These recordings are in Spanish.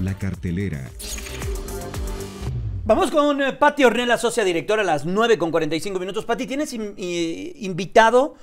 La cartelera. Vamos con eh, Patti Ornella, socia directora, a las 9 con 45 minutos. Patti, tienes invitado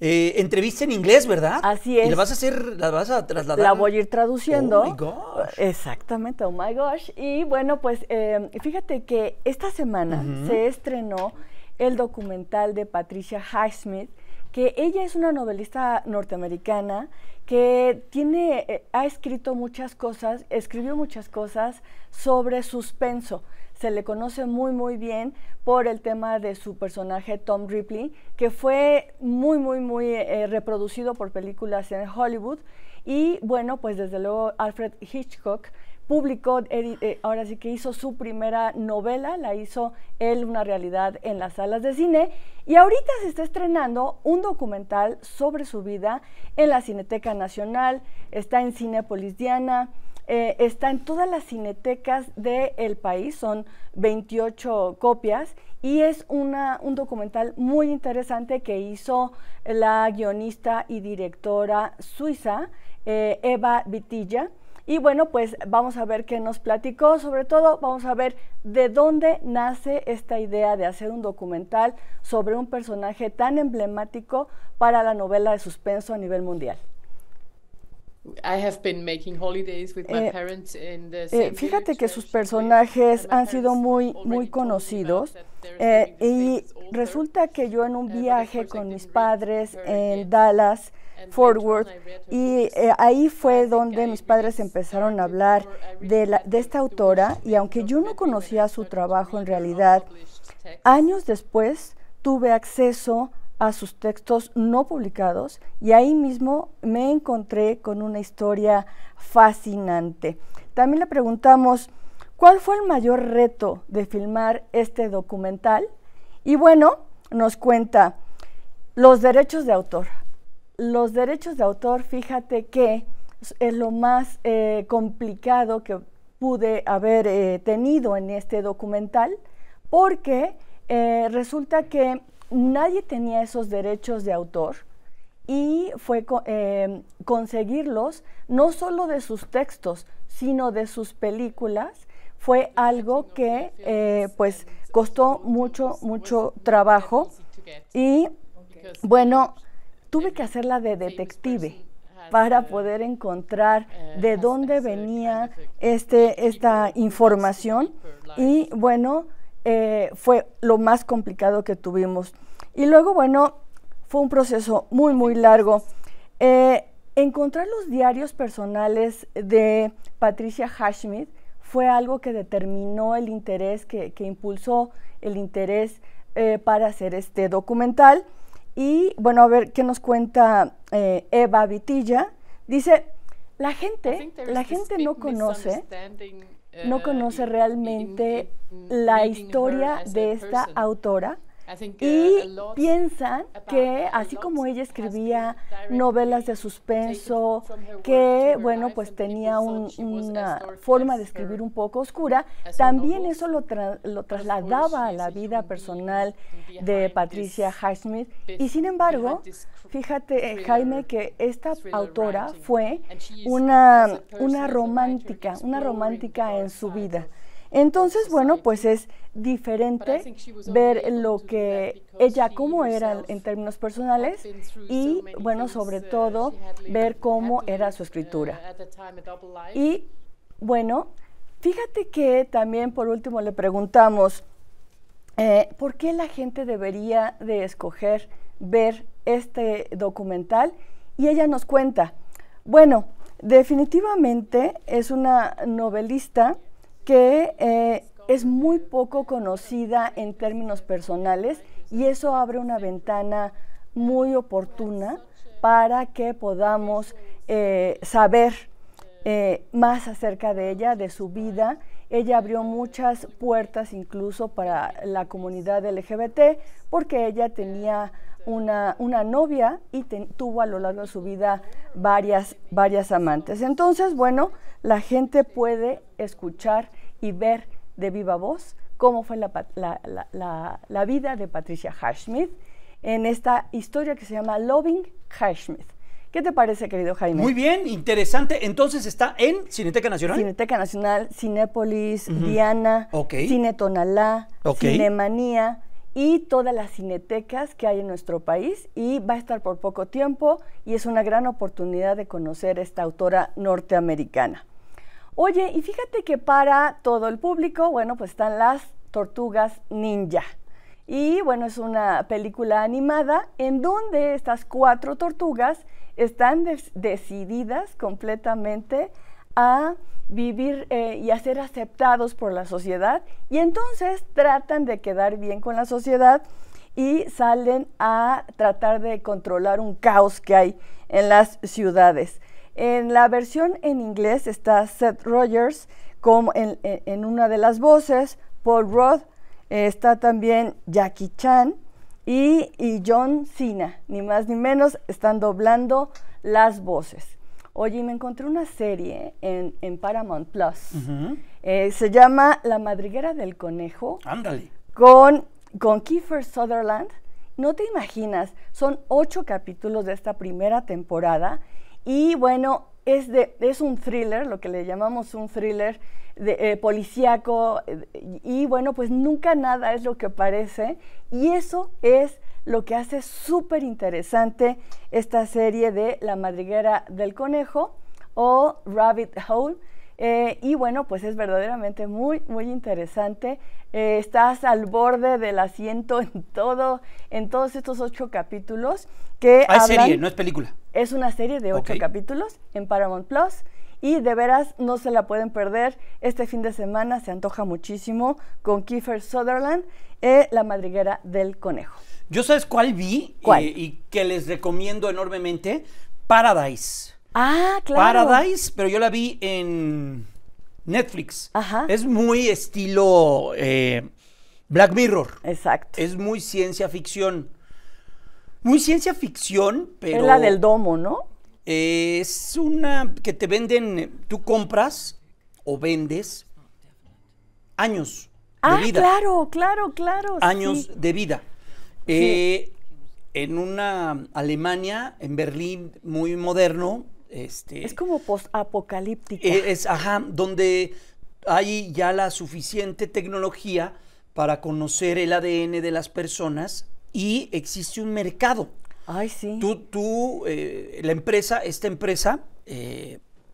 eh, entrevista en inglés, ¿verdad? Así es. la vas a hacer, la vas a trasladar. La voy a ir traduciendo. Oh my gosh. Exactamente, oh my gosh. Y bueno, pues em, fíjate que esta semana se estrenó el documental de Patricia Highsmith que ella es una novelista norteamericana que tiene, eh, ha escrito muchas cosas, escribió muchas cosas sobre suspenso. Se le conoce muy, muy bien por el tema de su personaje Tom Ripley, que fue muy, muy, muy eh, reproducido por películas en Hollywood. Y bueno, pues desde luego Alfred Hitchcock publicó, eh, ahora sí que hizo su primera novela, la hizo él una realidad en las salas de cine y ahorita se está estrenando un documental sobre su vida en la Cineteca Nacional, está en Cinepolis Diana, eh, está en todas las cinetecas del país, son 28 copias y es un documental muy interesante que hizo la guionista y directora suiza eh, Eva Vitilla y bueno, pues vamos a ver qué nos platicó, sobre todo vamos a ver de dónde nace esta idea de hacer un documental sobre un personaje tan emblemático para la novela de suspenso a nivel mundial. fíjate que sus personajes han sido muy, muy conocidos eh, y resulta que yo en un uh, viaje con mis padres en Dallas, y eh, ahí fue donde mis padres empezaron a hablar de esta autora y aunque yo no conocía su trabajo en realidad, años después tuve acceso a sus textos no publicados y ahí mismo me encontré con una historia fascinante. También le preguntamos, ¿cuál fue el mayor reto de filmar este documental? Y bueno, nos cuenta los derechos de autor los derechos de autor, fíjate que es lo más eh, complicado que pude haber eh, tenido en este documental, porque eh, resulta que nadie tenía esos derechos de autor y fue conseguirlos no solo de sus textos, sino de sus películas, fue algo que pues costó mucho, mucho trabajo y bueno, tuve que eh, hacerla de pues, pues, detective ah, para poder encontrar de dónde venía este, esta información y bueno, eh, fue lo más complicado que tuvimos. Y luego, bueno, fue un proceso muy, muy largo. Eh, encontrar los diarios personales de Patricia Hashmid fue algo que determinó el interés, que, que impulsó el interés para hacer este documental. Y bueno, a ver qué nos cuenta eh, Eva Vitilla. Dice, la gente, la gente no conoce, no conoce eh, realmente la historia de esta autora y piensan que así como ella escribía novelas de suspenso, que bueno, pues tenía una forma de escribir un poco oscura, también eso lo, lo trasladaba a la vida personal de Patricia Highsmith. Y sin embargo, fíjate, eh, Jaime, que esta autora fue una, una romántica, una romántica en su vida. Entonces, bueno, pues es diferente ver lo que ella, cómo era en términos personales y, bueno, sobre uh, todo, ver cómo era su uh, escritura. Y, bueno, fíjate que también por último le preguntamos, eh, ¿por qué la gente debería de escoger ver este documental? Y ella nos cuenta, bueno, definitivamente es una novelista, que eh, es muy poco conocida en términos personales y eso abre una ventana muy oportuna para que podamos eh, saber eh, más acerca de ella, de su vida. Ella abrió muchas puertas incluso para la comunidad LGBT porque ella tenía una, una novia y tuvo a lo largo de su vida varias, varias amantes. Entonces, bueno, la gente puede escuchar y ver de viva voz cómo fue la, vida de Patricia Hashmith en esta historia que se llama Loving Hashmith. ¿Qué te parece, querido Jaime? Muy bien, interesante. Entonces está en Cineteca Nacional. Cineteca Nacional, Cinépolis, Diana, okay. Cine Tonalá, Cinemanía, y todas las cinetecas que hay en nuestro país y va a estar por poco tiempo y es una gran oportunidad de conocer esta autora norteamericana. Oye, y fíjate que para todo el público, bueno, pues están las tortugas ninja. Y bueno, es una película animada en donde estas cuatro tortugas están decididas completamente a vivir eh, y ser aceptados por la sociedad y entonces tratan de quedar bien con la sociedad y salen a tratar de controlar un caos que hay en las ciudades. En la versión en inglés está Seth Rogers como en, una de las voces, Paul Roth, eh, está también Jackie Chan y, y John Cena, ni más ni menos, están doblando las voces. Oye, me encontré una serie en, Paramount Plus. Eh, se llama La madriguera del conejo. Ándale. Con, con Kiefer Sutherland. No te imaginas, son ocho capítulos de esta primera temporada. Y bueno, es, de, es un thriller, lo que le llamamos un thriller de, eh, policíaco. Eh, y bueno, pues nunca nada es lo que parece. Y eso es lo que hace súper interesante esta serie de La madriguera del conejo o Rabbit Hole. Eh, y bueno, pues es verdaderamente muy, muy interesante. Eh, estás al borde del asiento en todo, en todos estos ocho capítulos que ah, serie, no es película. Es una serie de ocho capítulos en Paramount Plus. Y de veras no se la pueden perder. Este fin de semana se antoja muchísimo con Kiefer Sutherland, y eh, La madriguera del conejo. Yo sabes cuál vi y que les recomiendo enormemente, Paradise. Ah, claro. Paradise, pero yo la vi en Netflix. Ajá. Es muy estilo eh, Black Mirror. Exacto. Es muy ciencia ficción. Muy ciencia ficción, pero... Es la del domo, ¿no? Eh, es una que te venden, tú compras o vendes años de ah, vida. Claro, claro, claro. Años de vida. Eh, en una Alemania, en Berlín, muy moderno. Este, es como post-apocalíptica. Eh, es, ajá, donde hay ya la suficiente tecnología para conocer el ADN de las personas y existe un mercado. Ay, sí. Tú, tú eh, la empresa, esta empresa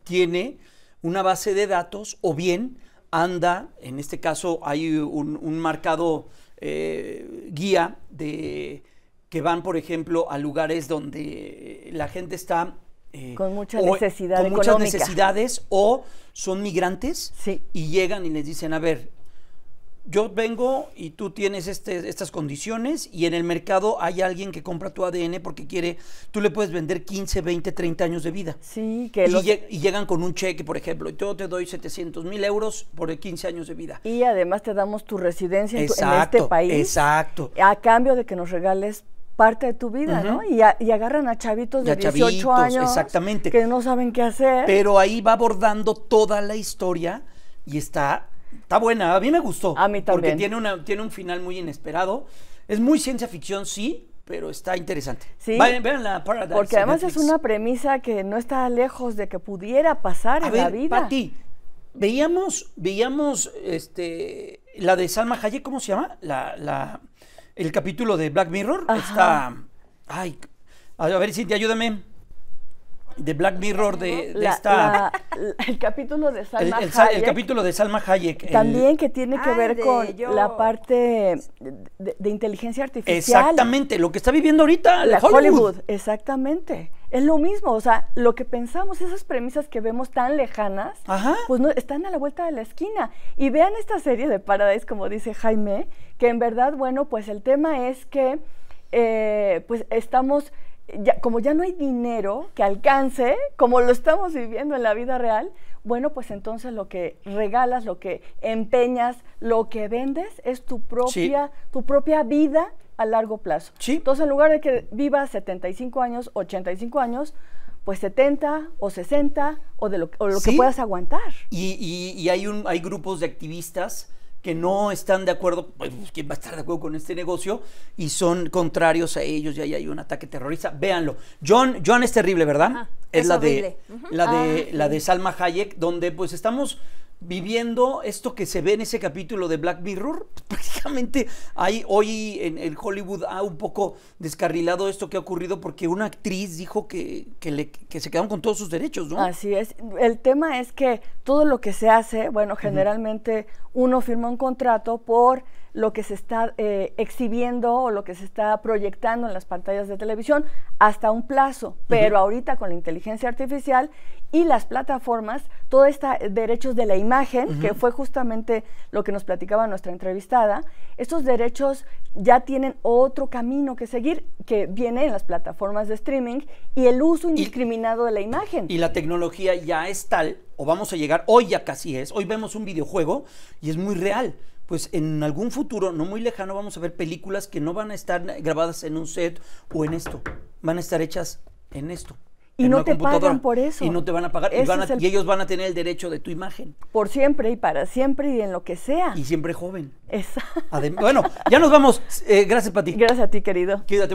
tiene una base de datos o bien anda, en este caso hay un, un eh, guía de, que van, por ejemplo, a lugares donde la gente está... Eh, con necesidad con muchas necesidades o son migrantes y llegan y les dicen, a ver, yo vengo y tú tienes este, estas condiciones y en el mercado hay alguien que compra tu ADN porque quiere, tú le puedes vender 15, 20, 30 años de vida. Sí, que y, y llegan con un cheque, por ejemplo, y yo te doy 700 mil euros por 15 años de vida. Y además te damos tu residencia en, este país. Exacto. A cambio de que nos regales parte de tu vida, ¿no? Y, agarran a chavitos de 18 años exactamente. que no saben qué hacer. Pero ahí va abordando toda la historia y está Está buena, a mí me gustó. A mí también. Porque tiene, una, tiene un final muy inesperado. Es muy ciencia ficción, sí, pero está interesante. Sí. vean la Paradise. Porque además es una premisa que no está lejos de que pudiera pasar en la vida. Pati, veíamos, veíamos este, la de Salma Hayek, ¿cómo se llama? La, el capítulo de Black Mirror. Está. a ver, Cintia, ayúdame de Black Mirror de, esta el capítulo de Salma Hayek el capítulo de Salma Hayek también que tiene que ver con la parte de, inteligencia artificial exactamente lo que está viviendo ahorita la Hollywood. exactamente es lo mismo o sea lo que pensamos esas premisas que vemos tan lejanas pues no están a la vuelta de la esquina y vean esta serie de Paradise como dice Jaime que en verdad bueno pues el tema es que eh, pues estamos como ya no hay dinero que alcance, como lo estamos viviendo en la vida real, bueno, pues entonces lo que regalas, lo que empeñas, lo que vendes es tu propia, tu propia vida a largo plazo. Entonces, en lugar de que vivas 75 años, 85 años, pues 70 o 60 o de lo, que puedas aguantar. Y, y, hay, un, hay grupos de activistas que no están de acuerdo, pues, ¿quién va a estar de acuerdo con este negocio? Y son contrarios a ellos y ahí hay un ataque terrorista. Véanlo. John, John es terrible, ¿verdad? es, la de, la, de, ah. la de Salma Hayek, donde pues estamos viviendo esto que se ve en ese capítulo de Black Mirror. Pues, prácticamente hay hoy en el Hollywood ha ah, un poco descarrilado esto que ha ocurrido porque una actriz dijo que, se quedaron con todos sus derechos, ¿no? Así es. El tema es que todo lo que se hace, bueno, generalmente uno firma un contrato por lo que se está eh, exhibiendo o lo que se está proyectando en las pantallas de televisión hasta un plazo, pero ahorita con la inteligencia artificial y las plataformas, todos estos eh, derechos de la imagen, que fue justamente lo que nos platicaba nuestra entrevistada, estos derechos ya tienen otro camino que seguir, que viene en las plataformas de streaming y el uso indiscriminado de la imagen. Y la tecnología ya es tal, o vamos a llegar, hoy ya casi es, hoy vemos un videojuego y es muy real pues en algún futuro no muy lejano vamos a ver películas que no van a estar grabadas en un set o en esto, van a estar hechas en esto. Y no te pagan por eso. Y no te van a pagar. Y, ellos van a tener el derecho de tu imagen. Por siempre y para siempre y en lo que sea. Y siempre joven. Exacto. bueno, ya nos vamos. Eh, gracias, Pati. Gracias a ti, querido. Quédate.